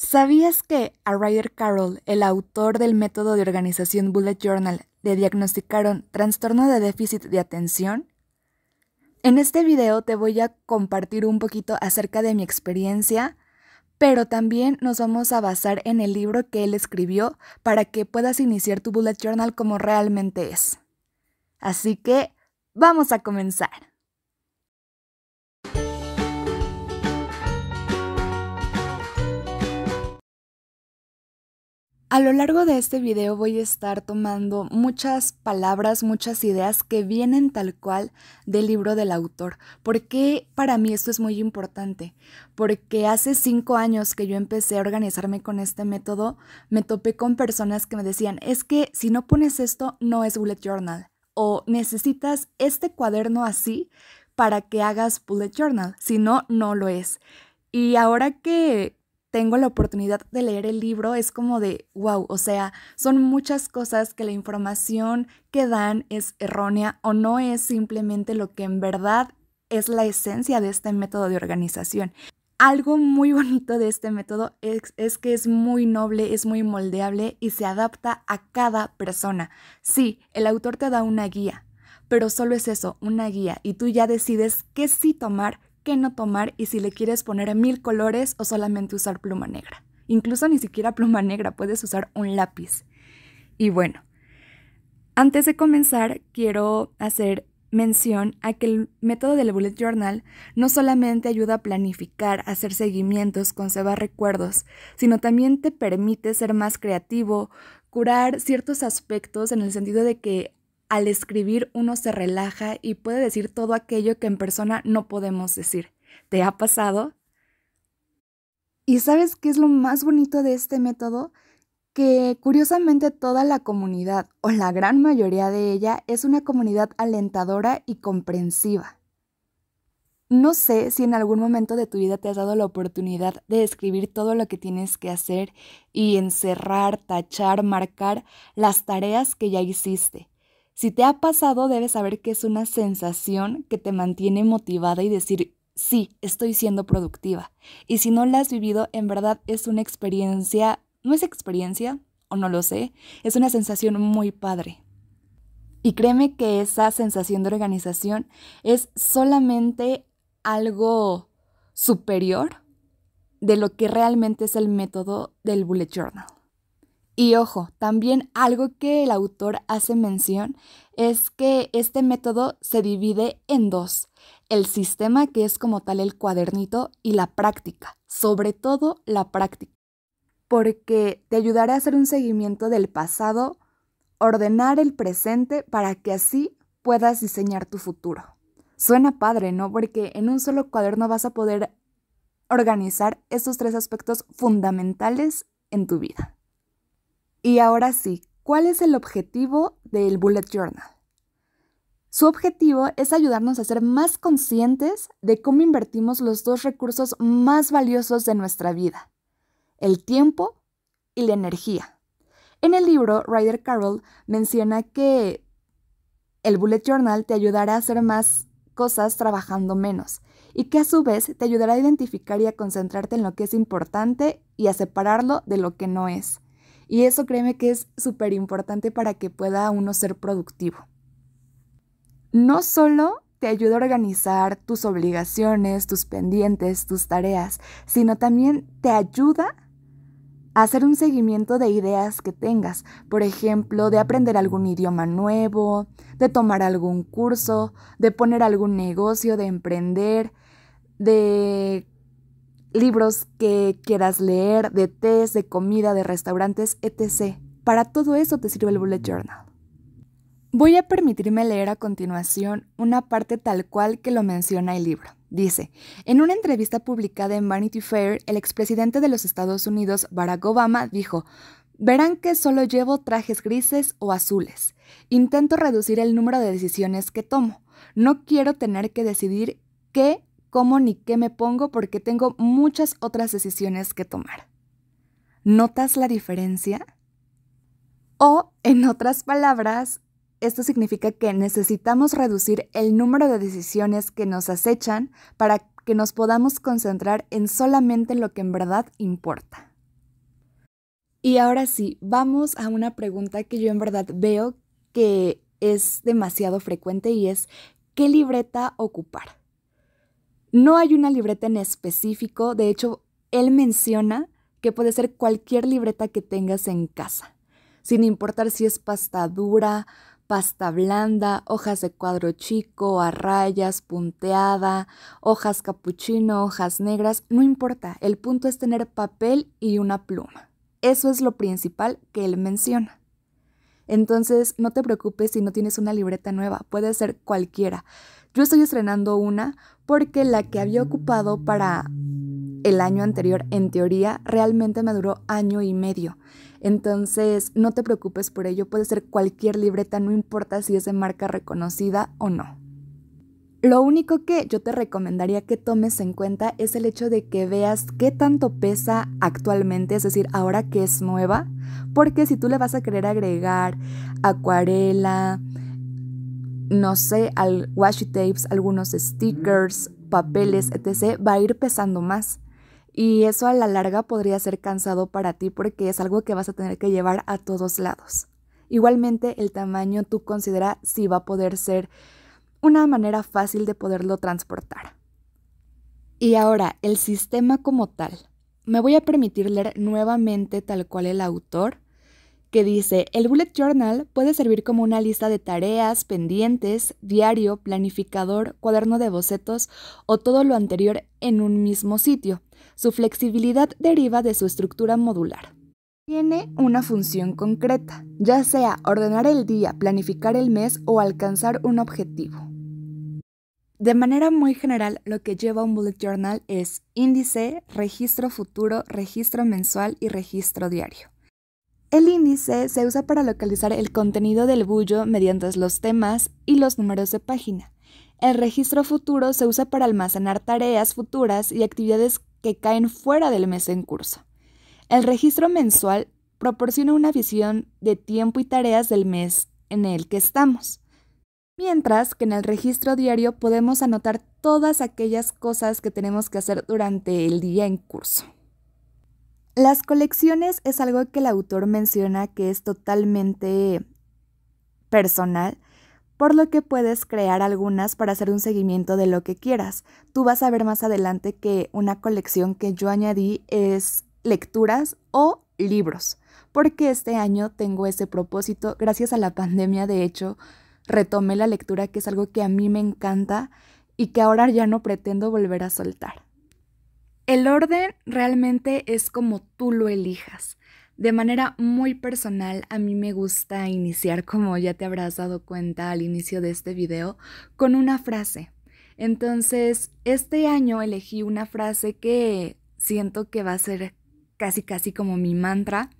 ¿Sabías que a Ryder Carroll, el autor del método de organización Bullet Journal, le diagnosticaron trastorno de déficit de atención? En este video te voy a compartir un poquito acerca de mi experiencia, pero también nos vamos a basar en el libro que él escribió para que puedas iniciar tu bullet journal como realmente es. Así que, vamos a comenzar. A lo largo de este video voy a estar tomando muchas palabras, muchas ideas que vienen tal cual del libro del autor. ¿Por qué para mí esto es muy importante? Porque hace cinco años que yo empecé a organizarme con este método, me topé con personas que me decían, es que si no pones esto, no es bullet journal. O necesitas este cuaderno así para que hagas bullet journal. Si no, no lo es. Y ahora que tengo la oportunidad de leer el libro, es como de, wow, o sea, son muchas cosas que la información que dan es errónea o no es simplemente lo que en verdad es la esencia de este método de organización. Algo muy bonito de este método es, es, que es muy noble, es muy moldeable y se adapta a cada persona. Sí, el autor te da una guía, pero solo es eso, una guía, y tú ya decides qué sí tomar, qué no tomar y si le quieres poner a mil colores o solamente usar pluma negra. Incluso ni siquiera pluma negra, puedes usar un lápiz. Y bueno, antes de comenzar quiero hacer mención a que el método del bullet journal no solamente ayuda a planificar, hacer seguimientos, conservar recuerdos, sino también te permite ser más creativo, curar ciertos aspectos en el sentido de que al escribir uno se relaja y puede decir todo aquello que en persona no podemos decir. ¿Te ha pasado? ¿Y sabes qué es lo más bonito de este método? Que curiosamente toda la comunidad, o la gran mayoría de ella, es una comunidad alentadora y comprensiva. No sé si en algún momento de tu vida te has dado la oportunidad de escribir todo lo que tienes que hacer y encerrar, tachar, marcar las tareas que ya hiciste. Si te ha pasado, debes saber que es una sensación que te mantiene motivada y decir, sí, estoy siendo productiva. Y si no la has vivido, en verdad es una experiencia, no es experiencia, o no lo sé, es una sensación muy padre. Y créeme que esa sensación de organización es solamente algo superior de lo que realmente es el método del bullet journal. Y ojo, también algo que el autor hace mención es que este método se divide en dos, el sistema que es como tal el cuadernito y la práctica, sobre todo la práctica, porque te ayudará a hacer un seguimiento del pasado, ordenar el presente para que así puedas diseñar tu futuro. Suena padre, ¿no? Porque en un solo cuaderno vas a poder organizar estos tres aspectos fundamentales en tu vida. Y ahora sí, ¿cuál es el objetivo del Bullet Journal? Su objetivo es ayudarnos a ser más conscientes de cómo invertimos los dos recursos más valiosos de nuestra vida, el tiempo y la energía. En el libro, Ryder Carroll menciona que el Bullet Journal te ayudará a hacer más cosas trabajando menos y que a su vez te ayudará a identificar y a concentrarte en lo que es importante y a separarlo de lo que no es. Y eso créeme que es súper importante para que pueda uno ser productivo. No solo te ayuda a organizar tus obligaciones, tus pendientes, tus tareas, sino también te ayuda a hacer un seguimiento de ideas que tengas, por ejemplo, de aprender algún idioma nuevo, de tomar algún curso, de poner algún negocio, de emprender, de libros que quieras leer, de test, de comida, de restaurantes, etc. Para todo eso te sirve el bullet journal. Voy a permitirme leer a continuación una parte tal cual que lo menciona el libro. Dice, en una entrevista publicada en Vanity Fair, el expresidente de los Estados Unidos, Barack Obama, dijo, verán que solo llevo trajes grises o azules. Intento reducir el número de decisiones que tomo. No quiero tener que decidir qué cómo ni qué me pongo porque tengo muchas otras decisiones que tomar. ¿Notas la diferencia? O, en otras palabras, esto significa que necesitamos reducir el número de decisiones que nos acechan para que nos podamos concentrar en solamente lo que en verdad importa. Y ahora sí, vamos a una pregunta que yo en verdad veo que es demasiado frecuente y es, ¿qué libreta ocupar? No hay una libreta en específico, de hecho, él menciona que puede ser cualquier libreta que tengas en casa, sin importar si es pasta dura, pasta blanda, hojas de cuadro chico, a rayas, punteada, hojas capuchino, hojas negras, no importa, el punto es tener papel y una pluma. Eso es lo principal que él menciona. Entonces, no te preocupes si no tienes una libreta nueva, puede ser cualquiera. Yo estoy estrenando una porque la que había ocupado para el año anterior, en teoría, realmente me duró año y medio. Entonces, no te preocupes por ello, puede ser cualquier libreta, no importa si es de marca reconocida o no. Lo único que yo te recomendaría que tomes en cuenta es el hecho de que veas qué tanto pesa actualmente, es decir, ahora que es nueva, porque si tú le vas a querer agregar acuarela, no sé, al washi tapes, algunos stickers, papeles, etc., va a ir pesando más. Y eso a la larga podría ser cansado para ti porque es algo que vas a tener que llevar a todos lados. Igualmente, el tamaño tú considera si va a poder ser una manera fácil de poderlo transportar. Y ahora, el sistema como tal. Me voy a permitir leer nuevamente tal cual el autor que dice, el bullet journal puede servir como una lista de tareas, pendientes, diario, planificador, cuaderno de bocetos o todo lo anterior en un mismo sitio. Su flexibilidad deriva de su estructura modular. Tiene una función concreta, ya sea ordenar el día, planificar el mes o alcanzar un objetivo. De manera muy general, lo que lleva un bullet journal es índice, registro futuro, registro mensual y registro diario. El índice se usa para localizar el contenido del bullo mediante los temas y los números de página. El registro futuro se usa para almacenar tareas futuras y actividades que caen fuera del mes en curso. El registro mensual proporciona una visión de tiempo y tareas del mes en el que estamos. Mientras que en el registro diario podemos anotar todas aquellas cosas que tenemos que hacer durante el día en curso. Las colecciones es algo que el autor menciona que es totalmente personal, por lo que puedes crear algunas para hacer un seguimiento de lo que quieras. Tú vas a ver más adelante que una colección que yo añadí es lecturas o libros, porque este año tengo ese propósito. Gracias a la pandemia, de hecho, retomé la lectura, que es algo que a mí me encanta y que ahora ya no pretendo volver a soltar. El orden realmente es como tú lo elijas. De manera muy personal, a mí me gusta iniciar, como ya te habrás dado cuenta al inicio de este video, con una frase. Entonces, este año elegí una frase que siento que va a ser casi casi como mi mantra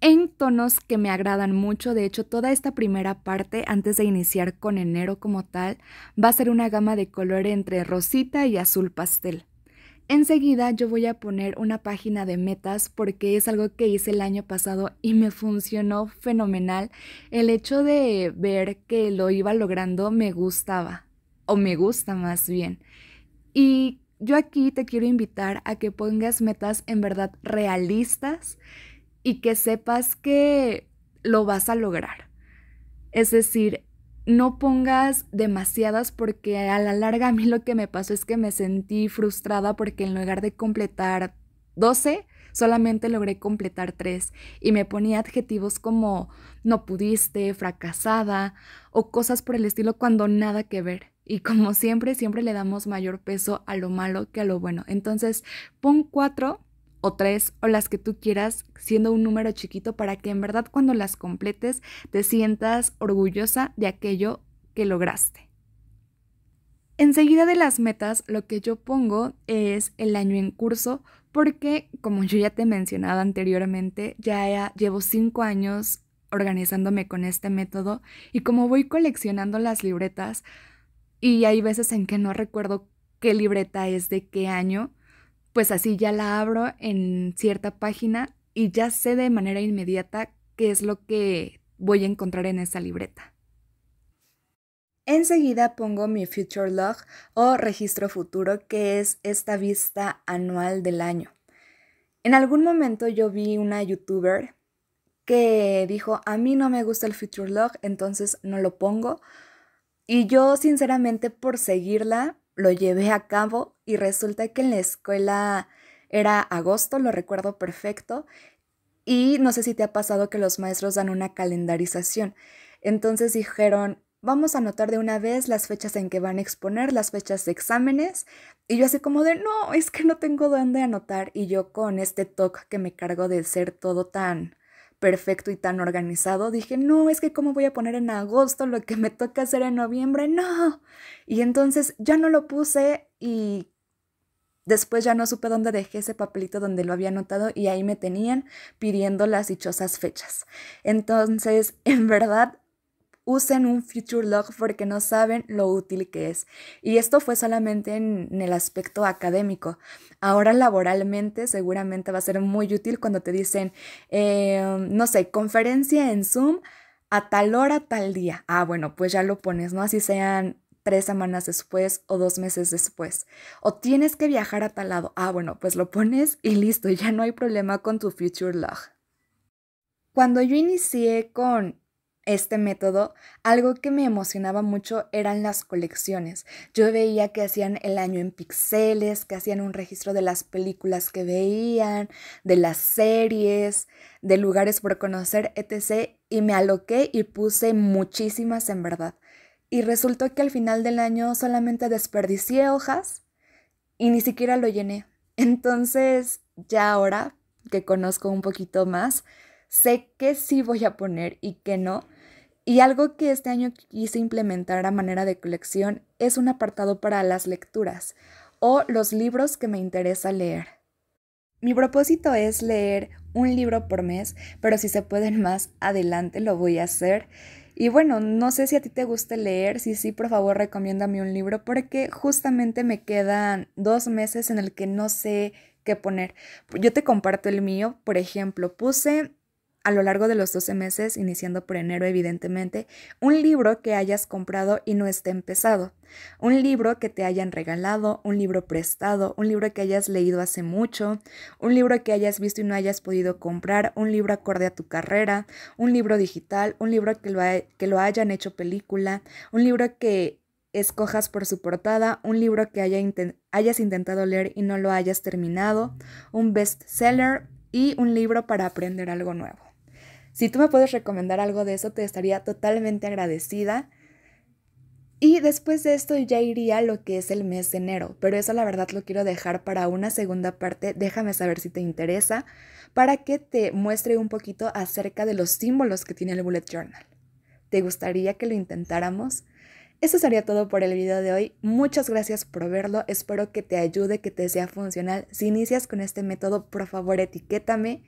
en tonos que me agradan mucho. De hecho, toda esta primera parte, antes de iniciar con enero como tal, va a ser una gama de color entre rosita y azul pastel. Enseguida yo voy a poner una página de metas porque es algo que hice el año pasado y me funcionó fenomenal. El hecho de ver que lo iba logrando me gustaba, o me gusta más bien. Y yo aquí te quiero invitar a que pongas metas en verdad realistas y que sepas que lo vas a lograr. Es decir, no pongas demasiadas porque a la larga a mí lo que me pasó es que me sentí frustrada porque en lugar de completar 12, solamente logré completar 3 y me ponía adjetivos como no pudiste, fracasada o cosas por el estilo cuando nada que ver. Y como siempre, siempre le damos mayor peso a lo malo que a lo bueno. Entonces, pon 4 o tres o las que tú quieras, siendo un número chiquito para que en verdad cuando las completes te sientas orgullosa de aquello que lograste. Enseguida de las metas, lo que yo pongo es el año en curso, porque como yo ya te mencionado anteriormente, ya llevo cinco años organizándome con este método y como voy coleccionando las libretas y hay veces en que no recuerdo qué libreta es de qué año, pues así ya la abro en cierta página y ya sé de manera inmediata qué es lo que voy a encontrar en esa libreta. Enseguida pongo mi Future Log o registro futuro, que es esta vista anual del año. En algún momento yo vi una youtuber que dijo, a mí no me gusta el Future Log, entonces no lo pongo. Y yo sinceramente por seguirla lo llevé a cabo y resulta que en la escuela era agosto, lo recuerdo perfecto, y no sé si te ha pasado que los maestros dan una calendarización. Entonces dijeron, vamos a anotar de una vez las fechas en que van a exponer, las fechas de exámenes. Y yo así como de, no, es que no tengo dónde anotar. Y yo con este toque que me cargo de ser todo tan perfecto y tan organizado, dije, no, es que cómo voy a poner en agosto lo que me toca hacer en noviembre, no. Y entonces ya no lo puse y Después ya no supe dónde dejé ese papelito donde lo había anotado y ahí me tenían pidiendo las dichosas fechas. Entonces, en verdad, usen un future log porque no saben lo útil que es. Y esto fue solamente en, el aspecto académico. Ahora laboralmente seguramente va a ser muy útil cuando te dicen, em, no sé, conferencia en Zoom a tal hora, tal día. Ah, bueno, pues ya lo pones, ¿no? Así sean tres semanas después o dos meses después. O tienes que viajar a tal lado. Ah, bueno, pues lo pones y listo, ya no hay problema con tu future log. Cuando yo inicié con este método, algo que me emocionaba mucho eran las colecciones. Yo veía que hacían el año en pixeles, que hacían un registro de las películas que veían, de las series, de lugares por conocer, etc. Y me aloqué y puse muchísimas en verdad y resultó que al final del año solamente desperdicié hojas y ni siquiera lo llené. Entonces, ya ahora que conozco un poquito más, sé qué sí voy a poner y qué no. Y algo que este año quise implementar a manera de colección es un apartado para las lecturas o los libros que me interesa leer. Mi propósito es leer un libro por mes, pero si se pueden más adelante lo voy a hacer. Y bueno, no sé si a ti te gusta leer, si sí, por favor recomiéndame un libro porque justamente me quedan dos meses en el que no sé qué poner. Yo te comparto el mío, por ejemplo, puse a lo largo de los 12 meses, iniciando por enero evidentemente, un libro que hayas comprado y no esté empezado, un libro que te hayan regalado, un libro prestado, un libro que hayas leído hace mucho, un libro que hayas visto y no hayas podido comprar, un libro acorde a tu carrera, un libro digital, un libro que lo, que lo hayan hecho película, un libro que escojas por su portada, un libro que hayas intentado leer y no lo hayas terminado, un bestseller y un libro para aprender algo nuevo. Si tú me puedes recomendar algo de eso, te estaría totalmente agradecida. Y después de esto ya iría lo que es el mes de enero, pero eso la verdad lo quiero dejar para una segunda parte, déjame saber si te interesa, para que te muestre un poquito acerca de los símbolos que tiene el bullet journal. ¿Te gustaría que lo intentáramos? Eso sería todo por el video de hoy. Muchas gracias por verlo. Espero que te ayude, que te sea funcional. Si inicias con este método, por favor, etiquétame.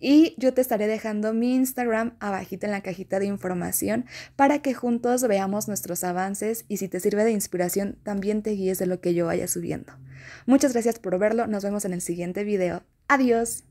Y yo te estaré dejando mi Instagram abajito en la cajita de información para que juntos veamos nuestros avances y si te sirve de inspiración también te guíes de lo que yo vaya subiendo. Muchas gracias por verlo, nos vemos en el siguiente video. Adiós.